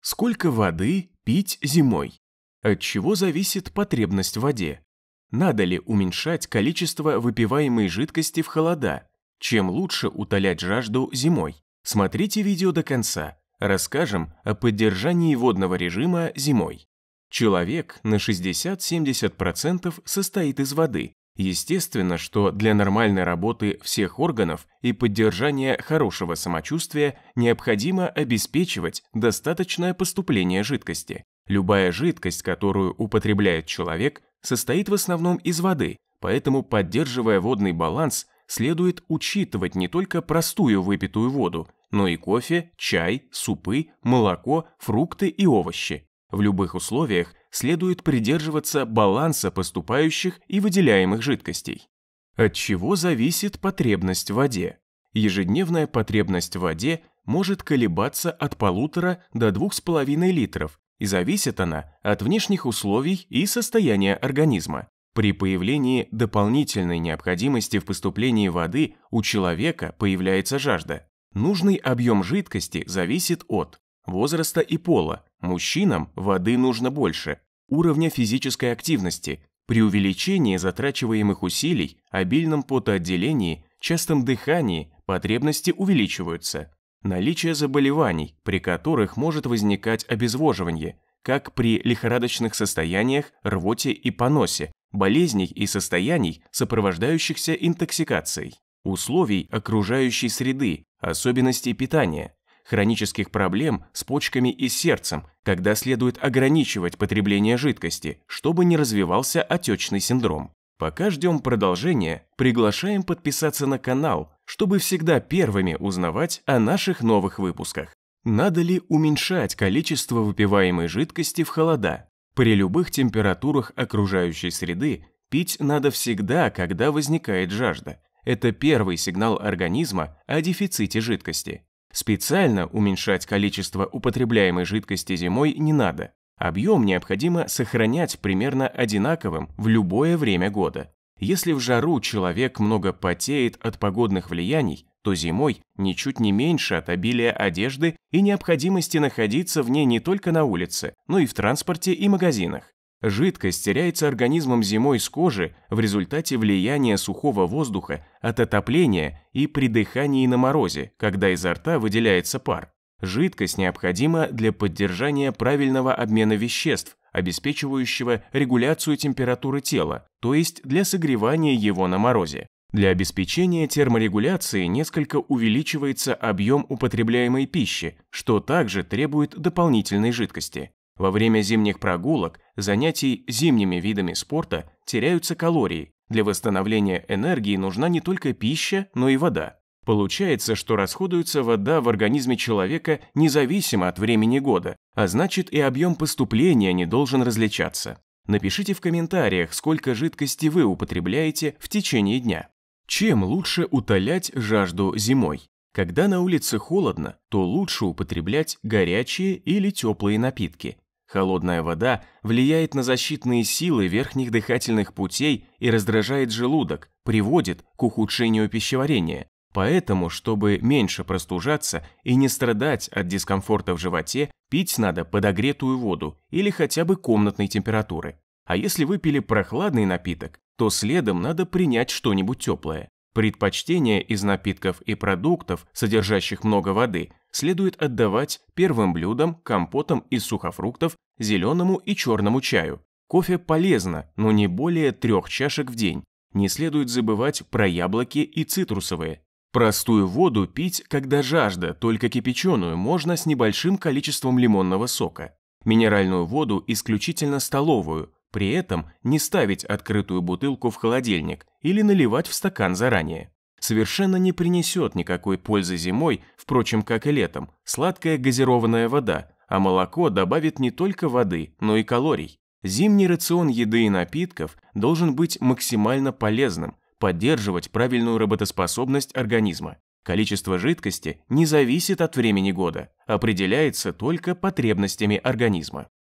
Сколько воды пить зимой? От чего зависит потребность в воде? Надо ли уменьшать количество выпиваемой жидкости в холода? Чем лучше утолять жажду зимой? Смотрите видео до конца. Расскажем о поддержании водного режима зимой. Человек на 60-70% состоит из воды, Естественно, что для нормальной работы всех органов и поддержания хорошего самочувствия необходимо обеспечивать достаточное поступление жидкости. Любая жидкость, которую употребляет человек, состоит в основном из воды, поэтому, поддерживая водный баланс, следует учитывать не только простую выпитую воду, но и кофе, чай, супы, молоко, фрукты и овощи. В любых условиях следует придерживаться баланса поступающих и выделяемых жидкостей. От чего зависит потребность в воде? Ежедневная потребность в воде может колебаться от полутора до двух с половиной литров, и зависит она от внешних условий и состояния организма. При появлении дополнительной необходимости в поступлении воды у человека появляется жажда. Нужный объем жидкости зависит от возраста и пола, Мужчинам воды нужно больше, уровня физической активности, при увеличении затрачиваемых усилий, обильном потоотделении, частом дыхании потребности увеличиваются. Наличие заболеваний, при которых может возникать обезвоживание, как при лихорадочных состояниях, рвоте и поносе, болезней и состояний, сопровождающихся интоксикацией, условий окружающей среды, особенностей питания, хронических проблем с почками и сердцем, когда следует ограничивать потребление жидкости, чтобы не развивался отечный синдром. Пока ждем продолжения, приглашаем подписаться на канал, чтобы всегда первыми узнавать о наших новых выпусках. Надо ли уменьшать количество выпиваемой жидкости в холода? При любых температурах окружающей среды пить надо всегда, когда возникает жажда. Это первый сигнал организма о дефиците жидкости. Специально уменьшать количество употребляемой жидкости зимой не надо. Объем необходимо сохранять примерно одинаковым в любое время года. Если в жару человек много потеет от погодных влияний, то зимой ничуть не меньше от обилия одежды и необходимости находиться в ней не только на улице, но и в транспорте и магазинах. Жидкость теряется организмом зимой с кожи в результате влияния сухого воздуха от отопления и при дыхании на морозе, когда изо рта выделяется пар. Жидкость необходима для поддержания правильного обмена веществ, обеспечивающего регуляцию температуры тела, то есть для согревания его на морозе. Для обеспечения терморегуляции несколько увеличивается объем употребляемой пищи, что также требует дополнительной жидкости. Во время зимних прогулок, занятий зимними видами спорта теряются калории. Для восстановления энергии нужна не только пища, но и вода. Получается, что расходуется вода в организме человека независимо от времени года, а значит и объем поступления не должен различаться. Напишите в комментариях, сколько жидкости вы употребляете в течение дня. Чем лучше утолять жажду зимой? Когда на улице холодно, то лучше употреблять горячие или теплые напитки. Холодная вода влияет на защитные силы верхних дыхательных путей и раздражает желудок, приводит к ухудшению пищеварения. Поэтому, чтобы меньше простужаться и не страдать от дискомфорта в животе, пить надо подогретую воду или хотя бы комнатной температуры. А если выпили прохладный напиток, то следом надо принять что-нибудь теплое. Предпочтение из напитков и продуктов, содержащих много воды, следует отдавать первым блюдам, компотам из сухофруктов, зеленому и черному чаю. Кофе полезно, но не более трех чашек в день. Не следует забывать про яблоки и цитрусовые. Простую воду пить, когда жажда, только кипяченую, можно с небольшим количеством лимонного сока. Минеральную воду исключительно столовую, при этом не ставить открытую бутылку в холодильник или наливать в стакан заранее совершенно не принесет никакой пользы зимой, впрочем, как и летом, сладкая газированная вода, а молоко добавит не только воды, но и калорий. Зимний рацион еды и напитков должен быть максимально полезным, поддерживать правильную работоспособность организма. Количество жидкости не зависит от времени года, определяется только потребностями организма.